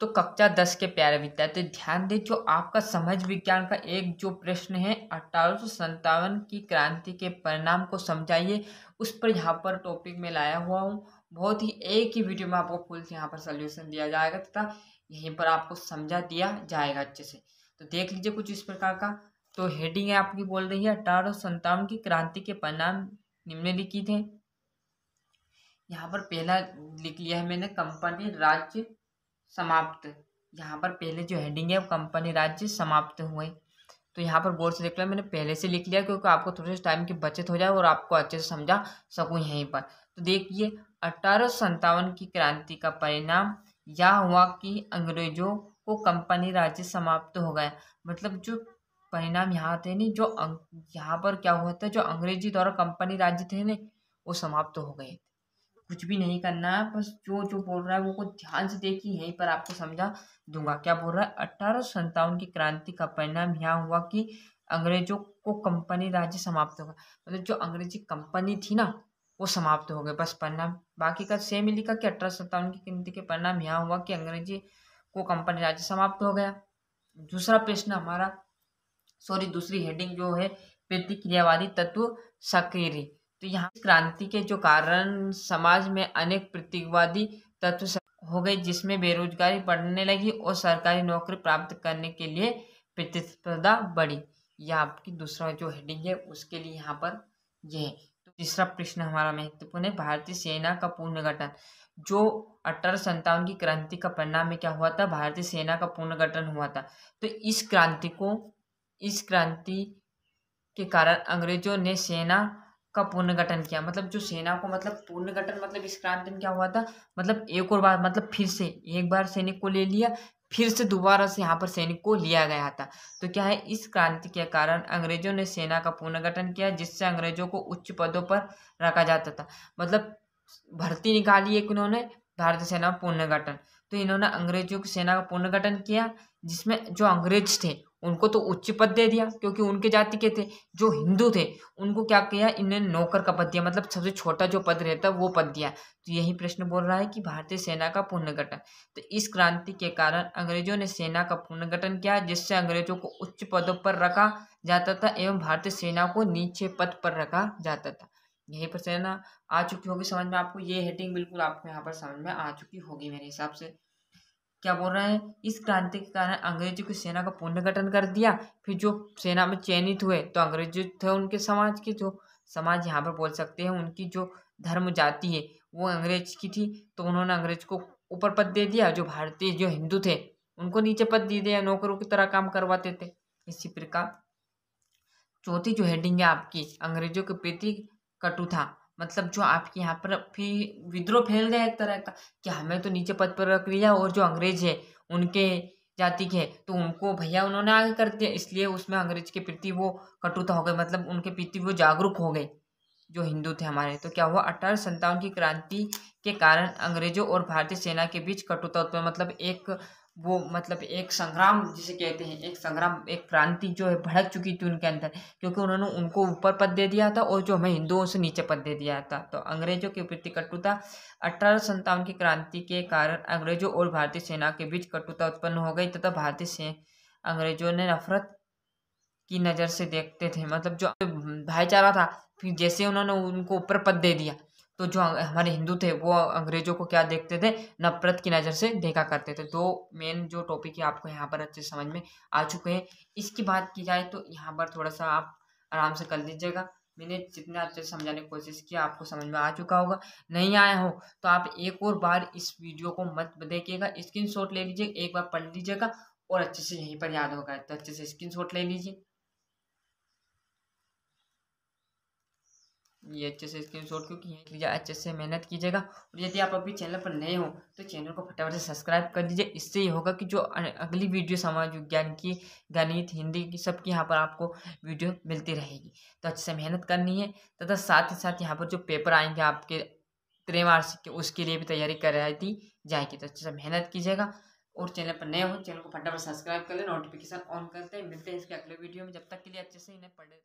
तो कक्षा दस के प्यारे विद्यार्थी ध्यान दें जो आपका समाज विज्ञान का एक जो प्रश्न है अठारह की क्रांति के परिणाम को समझाइए उस पर यहाँ पर टॉपिक में लाया हुआ हूँ बहुत ही एक ही वीडियो में आपको फुल यहाँ पर सोल्यूशन दिया जाएगा तथा यहीं पर आपको समझा दिया जाएगा अच्छे से तो देख लीजिए कुछ इस प्रकार का तो हेडिंग है आपकी बोल रही है अठारह की क्रांति के परिणाम निम्नलिखित हैं यहाँ पर पहला लिख लिया है मैंने कंपनी राज्य समाप्त यहाँ पर पहले जो हेडिंग है कंपनी राज्य समाप्त हुए तो यहाँ पर बोर्ड से देख लिया मैंने पहले से लिख लिया क्योंकि आपको थोड़े से टाइम की बचत हो जाए और आपको अच्छे से समझा सकूँ यहीं पर तो देखिए अठारह की क्रांति का परिणाम यह हुआ कि अंग्रेजों को कंपनी राज्य समाप्त हो गया मतलब जो परिणाम यहाँ थे नहीं जो यहाँ पर क्या हुआ था जो अंग्रेजी द्वारा कंपनी राज्य थे नहीं वो समाप्त हो गए थे कुछ भी नहीं करना है बस जो जो बोल रहा है वो को ध्यान से देखिए यहीं पर आपको समझा दूंगा क्या बोल रहा है अठारह की क्रांति का परिणाम यहाँ हुआ कि अंग्रेजों को कंपनी राज्य समाप्त होगा मतलब जो अंग्रेजी कंपनी थी ना वो समाप्त हो गए बस परिणाम बाकी का सेम ही लिखा कि अठारह सत्तावन की क्रांति के परिणाम यहाँ हुआ कि अंग्रेजी को कंपनी राज्य समाप्त हो गया दूसरा प्रश्न हमारा सॉरी दूसरी हेडिंग जो है प्रतिक्रियावादी तत्व सक्रिय तो यहाँ क्रांति के जो कारण समाज में अनेक प्रतीकवादी तत्व हो गए जिसमें बेरोजगारी बढ़ने लगी और सरकारी नौकरी प्राप्त करने के लिए प्रतिस्पर्धा बढ़ी यह आपकी दूसरा जो हेडिंग है उसके लिए यहाँ पर यह है तो तीसरा प्रश्न हमारा महत्वपूर्ण है भारतीय सेना का पुनर्गठन जो अठारह संतावन की क्रांति का परिणाम में क्या हुआ था भारतीय सेना का पुनर्गठन हुआ था तो इस क्रांति को इस क्रांति के कारण अंग्रेजों ने सेना का पुनर्गठन किया मतलब जो सेना को मतलब पुनर्गठन मतलब इस क्रांति में क्या हुआ था मतलब एक और बार मतलब फिर से एक बार सैनिक को ले लिया फिर से दोबारा से यहाँ पर सैनिक को लिया गया था तो क्या है इस क्रांति के कारण अंग्रेजों ने सेना का पुनर्गठन किया जिससे अंग्रेजों को उच्च पदों पर रखा जाता था मतलब भर्ती निकाली एक उन्होंने भारतीय सेना पुनर्गठन तो इन्होंने अंग्रेजों की सेना का पुनर्गठन किया जिसमें जो अंग्रेज थे उनको तो उच्च पद दे दिया क्योंकि उनके जाति के थे जो हिंदू थे उनको क्या किया इन्होंने नौकर का पद दिया मतलब सबसे छोटा जो पद रहता है वो पद दिया तो यही प्रश्न बोल रहा है कि भारतीय सेना का पुनर्गठन तो इस क्रांति के कारण अंग्रेजों ने सेना का पुनर्गठन किया जिससे अंग्रेजों को उच्च पदों पर रखा जाता था एवं भारतीय सेना को नीचे पद पर रखा जाता था यहीं पर से ना आ चुकी होगी समझ में आपको ये हेडिंग बिल्कुल आपको यहाँ पर समझ में आ चुकी होगी मेरे हिसाब से क्या बोल रहे हैं इस क्रांति के कारण अंग्रेजों की सेना का पुनर्गठन कर दिया फिर जो सेना में चयनित हुए तो अंग्रेज थे उनके समाज के जो समाज यहाँ पर बोल सकते हैं उनकी जो धर्म जाति है वो अंग्रेज की थी तो उन्होंने अंग्रेज को ऊपर पद दे दिया जो भारतीय जो हिंदू थे उनको नीचे पद दे दिया नौकरों की तरह काम करवाते थे इसी प्रकार चौथी जो हेडिंग है आपकी अंग्रेजों के प्रति कटु था मतलब जो आपके यहाँ पर फिर विद्रोह फैल गया एक तरह का कि हमें तो नीचे पद पर रख लिया और जो अंग्रेज है उनके जाति के तो उनको भैया उन्होंने आगे कर दिया इसलिए उसमें अंग्रेज के प्रति वो कटुता हो गए मतलब उनके प्रति वो जागरूक हो गए जो हिंदू थे हमारे तो क्या हुआ अठारह सत्तावन की क्रांति के कारण अंग्रेजों और भारतीय सेना के बीच कटुता उत्पन्न मतलब एक वो मतलब एक संग्राम जिसे कहते हैं एक संग्राम एक क्रांति जो है भड़क चुकी थी उनके अंदर क्योंकि उन्होंने उनको ऊपर पद दे दिया था और जो हमें हिंदुओं से नीचे पद दे दिया था तो अंग्रेजों के प्रति कटुता अठारह की क्रांति के कारण अंग्रेजों और भारतीय सेना के बीच कटुता उत्पन्न हो गई तथा भारतीय से अंग्रेजों ने नफरत की नज़र से देखते थे मतलब जो भाईचारा था फिर जैसे उन्होंने उनको ऊपर पद दे दिया तो जो हमारे हिंदू थे वो अंग्रेजों को क्या देखते थे नफरत की नज़र से देखा करते थे दो तो मेन जो टॉपिक है आपको यहाँ पर अच्छे समझ में आ चुके हैं इसकी बात की जाए तो यहाँ पर थोड़ा सा आप आराम से कर लीजिएगा मैंने जितना अच्छे से समझाने की कोशिश की आपको समझ में आ चुका होगा नहीं आया हो तो आप एक और बार इस वीडियो को मत देखिएगा स्क्रीन ले लीजिए एक बार पढ़ लीजिएगा और अच्छे से यहीं पर याद होगा तो अच्छे से स्क्रीन ले लीजिए ये अच्छे से स्क्रीन शॉट क्योंकि यहीं लीजिए अच्छे से मेहनत कीजिएगा और यदि आप अभी चैनल पर नए हो तो चैनल को फटाफट से सब्सक्राइब कर दीजिए इससे ये होगा कि जो अगली वीडियो समाज विज्ञान की गणित हिंदी की सबकी यहाँ पर आपको वीडियो मिलती रहेगी तो अच्छे से मेहनत करनी है तथा साथ ही साथ यहाँ पर जो पेपर आएंगे आपके त्रैमासिक के उसके लिए भी तैयारी कराई दी जाएगी तो अच्छे से मेहनत कीजिएगा और चैनल पर नए हो चैनल को फटाफट सब्सक्राइब कर ले नोटिफिकेशन ऑन करते हैं मिलते हैं इसके अगले वीडियो में जब तक के लिए अच्छे से इन्हें पढ़े